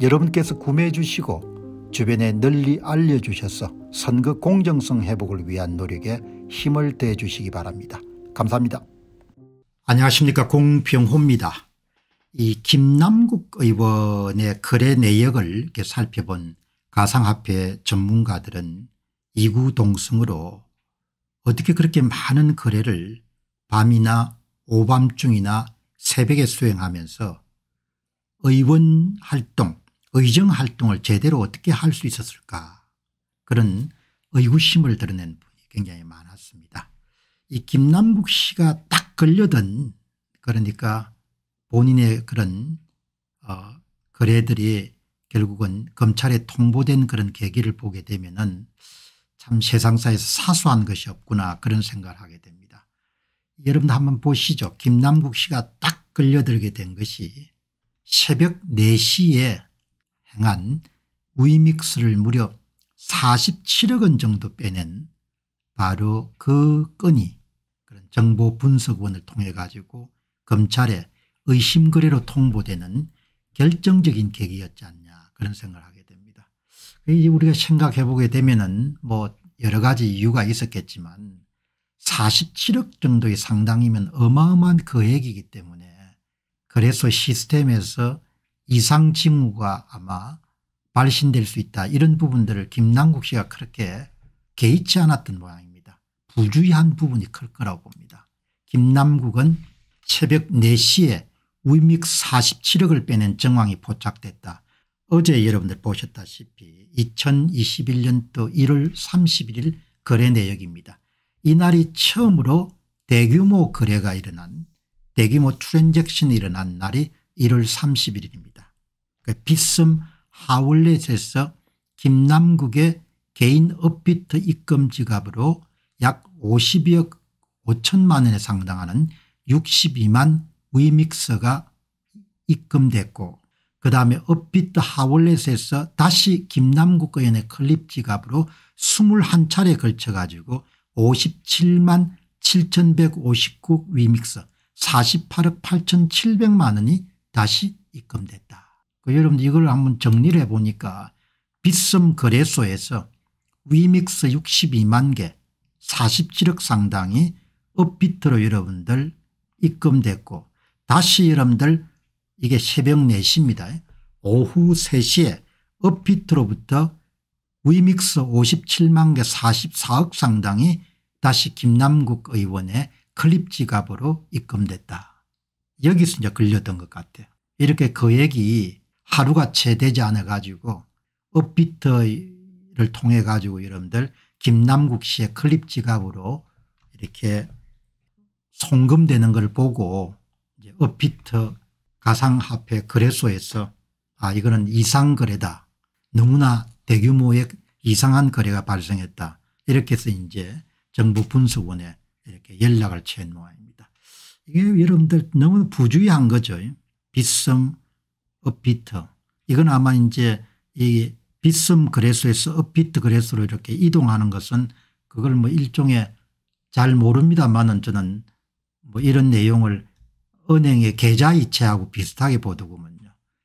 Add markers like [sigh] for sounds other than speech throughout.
여러분께서 구매해 주시고 주변에 널리 알려주셔서 선거 공정성 회복을 위한 노력에 힘을 대 주시기 바랍니다. 감사합니다. 안녕하십니까 공병호입니다. 이 김남국 의원의 거래 내역을 이렇게 살펴본 가상화폐 전문가들은 이구동성으로 어떻게 그렇게 많은 거래를 밤이나 오밤중이나 새벽에 수행하면서 의원 활동 의정 활동을 제대로 어떻게 할 수 있었을까 그런 의구심을 드러낸 분이 굉장히 많았습니다. 이 김남국 씨가 딱 걸려든 그러니까 본인의 그런 어, 거래들이 결국은 검찰에 통보된 그런 계기를 보게 되면참 세상사에서 사소한 것이 없구나 그런 생각을 하게 됩니다. 여러분도 한번 보시죠. 김남국 씨가 딱 걸려들게 된 것이 새벽 4시에 행한 위믹스를 무려 47억 원 정도 빼낸 바로 그 건이 그런 정보 분석원을 통해 가지고 검찰에 의심거래로 통보되는 결정적인 계기였지 않냐 그런 생각을 하게 됩니다. 우리가 생각해 보게 되면은 뭐 여러 가지 이유가 있었겠지만 47억 정도의 상당이면 어마어마한 거액이기 그 때문에 그래서 시스템에서 이상 징후가 아마 발신될 수 있다 이런 부분들을 김남국 씨가 그렇게 개의치 않았던 모양입니다. 부주의한 부분이 클 거라고 봅니다. 김남국은 새벽 4시에 위믹 47억을 빼낸 정황이 포착됐다. 어제 여러분들 보셨다시피 2021년도 1월 31일 거래 내역입니다. 이날이 처음으로 대규모 거래가 일어난 대규모 트랜잭션이 일어난 날이 1월 31일입니다. 빗슴 하울렛에서 김남국의 개인 업비트 입금 지갑으로 약 50억 5천만 원에 상당하는 62만 위믹서가 입금됐고 그 다음에 업비트 하울렛에서 다시 김남국 의원의 클립 지갑으로 21차례 걸쳐 가지고 57만 7159 위믹서 48억 8700만 원이 다시 입금됐다. 그 여러분 이걸 한번 정리를 해보니까 빗썸 거래소에서 위믹스 62만 개 47억 상당이 업비트로 여러분들 입금됐고 다시 여러분들 이게 새벽 4시입니다. 오후 3시에 업비트로부터 위믹스 57만 개 44억 상당이 다시 김남국 의원의 클립 지갑으로 입금됐다. 여기서 이제 걸렸던 것 같아요. 이렇게 거액이 그 하루가 채 되지 않아 가지고 업비트를 통해 가지고 여러분들 김남국 씨의 클립 지갑으로 이렇게 송금되는 걸 보고 이제 업비트 가상화폐 거래소에서 아 이거는 이상거래다. 너무나 대규모의 이상한 거래가 발생했다. 이렇게 해서 이제 정부 분석원에 이렇게 연락을 취한 모양입니다. 이게 여러분들 너무 부주의한 거죠. 빚성 업비트 이건 아마 이제 이 빗음 그래스에서 업비트 그래스로 이렇게 이동하는 것은 그걸 뭐 일종의 잘 모릅니다만은 저는 뭐 이런 내용을 은행의 계좌이체하고 비슷하게 보더군요.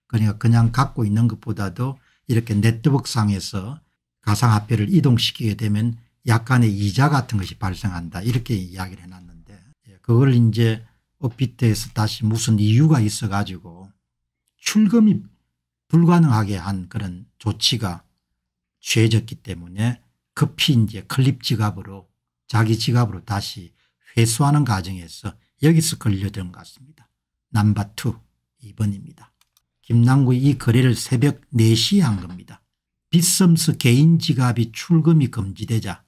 그러니까 그냥 갖고 있는 것보다도 이렇게 네트워크상에서 가상화폐를 이동시키게 되면 약간의 이자 같은 것이 발생한다 이렇게 이야기를 해놨는데 예, 그걸 이제 업비트에서 다시 무슨 이유가 있어 가지고 출금이 불가능하게 한 그런 조치가 취해졌기 때문에 급히 이제 클립 지갑으로 자기 지갑으로 다시 회수하는 과정에서 여기서 걸려든 것 같습니다. 남바 투 2번입니다. 김남구이 거래를 새벽 4시에 한 겁니다. 빗썸스 개인 지갑이 출금이 금지되자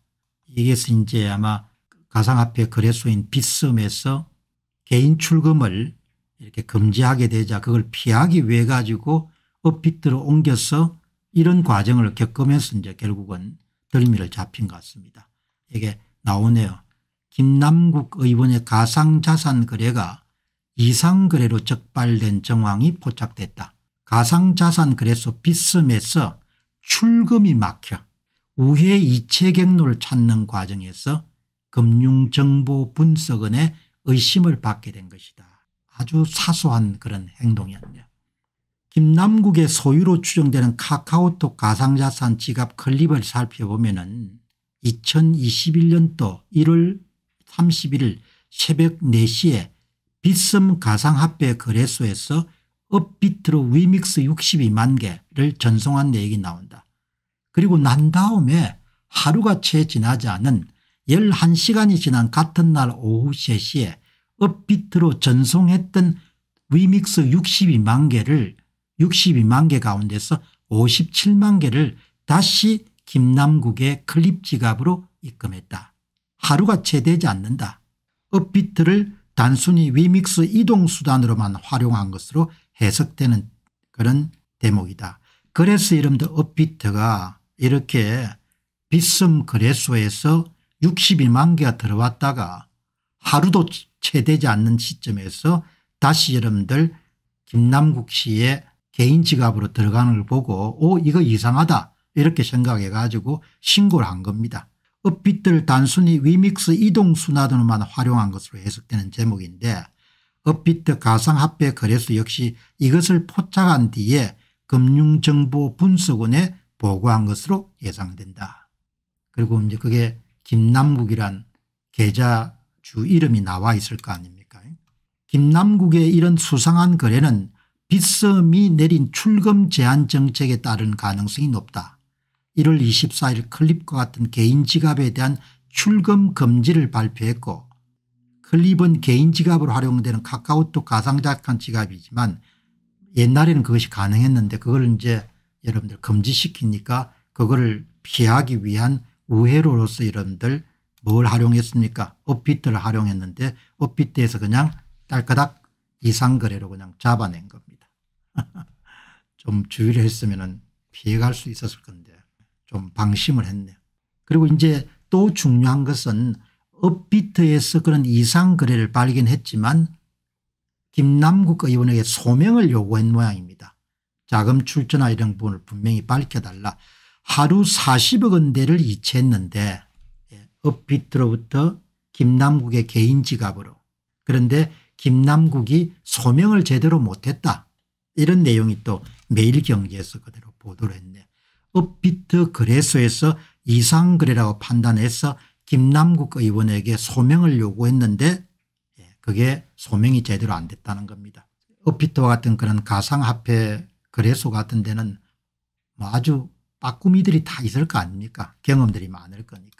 이게서 이제 아마 가상화폐 거래소인 빗썸에서 개인 출금을 이렇게 금지하게 되자 그걸 피하기 위해 가지고 업비트로 옮겨서 이런 과정을 겪으면서 이제 결국은 덜미를 잡힌 것 같습니다. 이게 나오네요. 김남국 의원의 가상자산 거래가 이상거래로 적발된 정황이 포착됐다. 가상자산 거래소 비스에서 출금이 막혀 우회 이체 경로를 찾는 과정에서 금융정보분석원의 의심을 받게 된 것이다. 아주 사소한 그런 행동이었네요. 김남국의 소유로 추정되는 카카오톡 가상자산 지갑 클립을 살펴보면 은 2021년도 1월 31일 새벽 4시에 빗썸 가상화폐 거래소에서 업비트로 위믹스 62만 개를 전송한 내역이 나온다. 그리고 난 다음에 하루가 채 지나지 않은 11시간이 지난 같은 날 오후 3시에 업비트로 전송했던 위믹스 62만 개를 62만 개 가운데서 57만 개를 다시 김남국의 클립 지갑으로 입금했다. 하루가 채 되지 않는다. 업비트를 단순히 위믹스 이동수단으로만 활용한 것으로 해석되는 그런 대목이다. 그래서 이름도 업비트가 이렇게 빗썸 거래소에서 62만 개가 들어왔다가 하루도 채되지 않는 시점에서 다시 여러분들 김남국 씨의 개인 지갑으로 들어가는 걸 보고 오 이거 이상하다 이렇게 생각해 가지고 신고를 한 겁니다. 업비트를 단순히 위믹스 이동순환으로만 활용한 것으로 해석되는 제목인데 업비트 가상화폐 거래소 역시 이것을 포착한 뒤에 금융정보분석원에 보고한 것으로 예상된다. 그리고 이제 그게 김남국이란 계좌 주 이름이 나와 있을 거 아닙니까 김남국의 이런 수상한 거래는 빗썸이 내린 출금 제한 정책에 따른 가능성이 높다. 1월 24일 클립과 같은 개인 지갑에 대한 출금 금지를 발표했고 클립은 개인 지갑으로 활용되는 카카오톡 가상자산 지갑이지만 옛날에는 그것이 가능했는데 그걸 이제 여러분들 금지시키니까 그거를 피하기 위한 우회로로서 여러분들 뭘 활용했습니까? 업비트를 활용했는데 업비트에서 그냥 딸까닥 이상거래로 그냥 잡아낸 겁니다. [laughs] 좀 주의를 했으면 피해갈 수 있었을 건데 좀 방심을 했네요. 그리고 이제 또 중요한 것은 업비트에서 그런 이상거래를 발견했지만 김남국 의원에게 소명을 요구한 모양입니다. 자금 출처나 이런 부분을 분명히 밝혀달라. 하루 40억 원대를 이체했는데 업비트로부터 김남국의 개인 지갑으로 그런데 김남국이 소명을 제대로 못했다. 이런 내용이 또 매일경제에서 그대로 보도를 했네. 업비트 거래소에서 이상 거래라고 판단해서 김남국 의원에게 소명을 요구했는데 예, 그게 소명이 제대로 안 됐다는 겁니다. 업비트와 같은 그런 가상화폐 거래소 같은 데는 뭐 아주 빠꾸미들이 다 있을 거 아닙니까 경험들이 많을 거니까.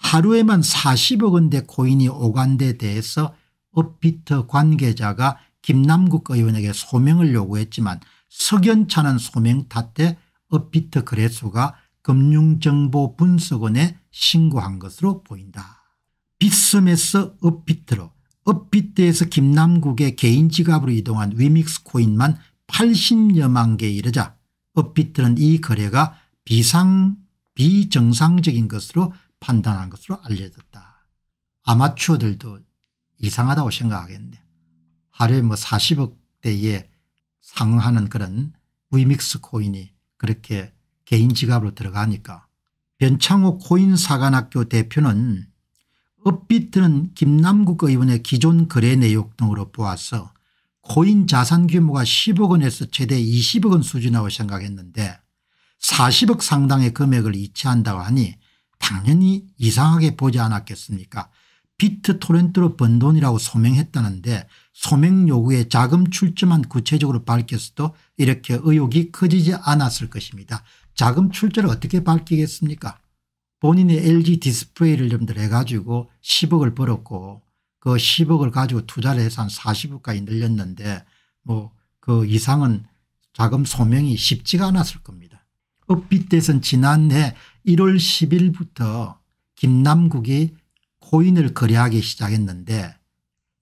하루에만 40억 원대 코인이 오간 데 대해서 업비트 관계자가 김남국 의원에게 소명을 요구했지만 석연찮은 소명 탓에 업비트 거래소가 금융정보분석원에 신고한 것으로 보인다. 빗썸에서 업비트로 업비트에서 김남국의 개인 지갑으로 이동한 위믹스 코인만 80여만 개에 이르자 업비트는 이 거래가 비상 비정상적인 것으로 판단한 것으로 알려졌다. 아마추어들도 이상하다고 생각하겠네. 하루에 뭐 40억대에 상응하는 그런 위믹스 코인이 그렇게 개인 지갑으로 들어가니까 변창호 코인사관학교 대표는 업비트는 김남국 의원의 기존 거래 내역 등으로 보아서 코인 자산 규모가 10억 원에서 최대 20억 원 수준이라고 생각했는데 40억 상당의 금액을 이체한다고 하니 당연히 이상하게 보지 않았겠습니까 비트 토렌트로 번 돈이라고 소명했다는데 소명 요구에 자금 출처만 구체적으로 밝혔어도 이렇게 의혹이 커지지 않았을 것입니다. 자금 출처를 어떻게 밝히겠습니까 본인의 LG 디스플레이를 좀들 해가지고 10억을 벌었고 그 10억을 가지고 투자를 해서 한 40억까지 늘렸는데 뭐 그 이상은 자금 소명이 쉽지가 않았을 겁니다. 업비트에 그 지난해 1월 10일부터 김남국이 코인을 거래하기 시작했는데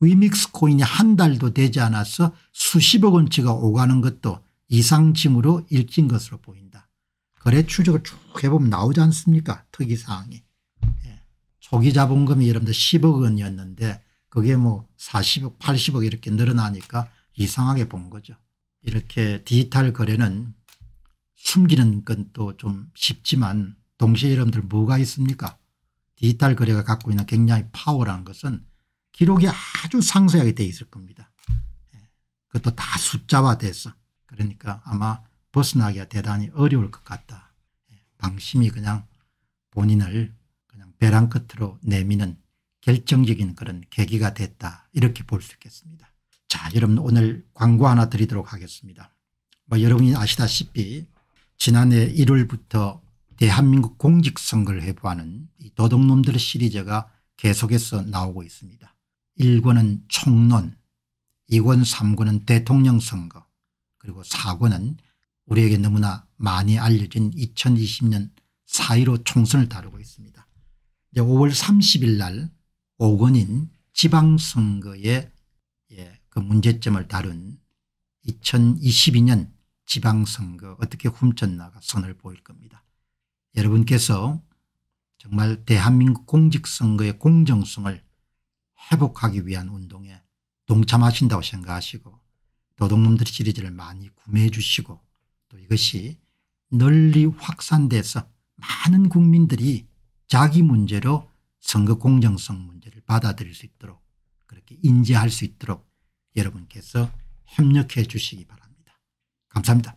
위믹스 코인이 한 달도 되지 않아서 수십억 원치가 오가는 것도 이상징으로 일진 것으로 보인다. 거래 추적을 쭉 해보면 나오지 않습니까 특이사항이. 예. 초기 자본금이 여러분들 10억 원이었는데 그게 뭐 40억 80억 이렇게 늘어나니까 이상하게 본 거죠. 이렇게 디지털 거래는 숨기는 건 또 좀 쉽지만 동시에 여러분들 뭐가 있습니까? 디지털 거래가 갖고 있는 굉장히 파워라는 것은 기록이 아주 상세하게 돼 있을 겁니다. 예. 그것도 다 숫자화돼서 그러니까 아마 벗어나기가 대단히 어려울 것 같다. 예. 방심이 그냥 본인을 그냥 벼랑 끝으로 내미는 결정적인 그런 계기가 됐다 이렇게 볼 수 있겠습니다. 자 여러분 오늘 광고 하나 드리도록 하겠습니다. 뭐 여러분이 아시다시피 지난해 1월부터 대한민국 공직선거를 해부하는 이 도둑놈들 의 시리즈가 계속해서 나오고 있습니다. 1권은 총론 2권 3권은 대통령 선거 그리고 4권은 우리에게 너무나 많이 알려진 2020년 4.15 총선을 다루고 있습니다. 이제 5월 30일 날 5권인 지방선거의 예, 그 문제점을 다룬 2022년 지방선거 어떻게 훔쳤나가 선을 보일 겁니다. 여러분께서 정말 대한민국 공직선거의 공정성을 회복하기 위한 운동에 동참하신다고 생각하시고 도둑놈들 시리즈를 많이 구매해 주시고 또 이것이 널리 확산돼서 많은 국민들이 자기 문제로 선거 공정성 문제를 받아들일 수 있도록 그렇게 인지할 수 있도록 여러분께서 협력해 주시기 바랍니다. 감사합니다.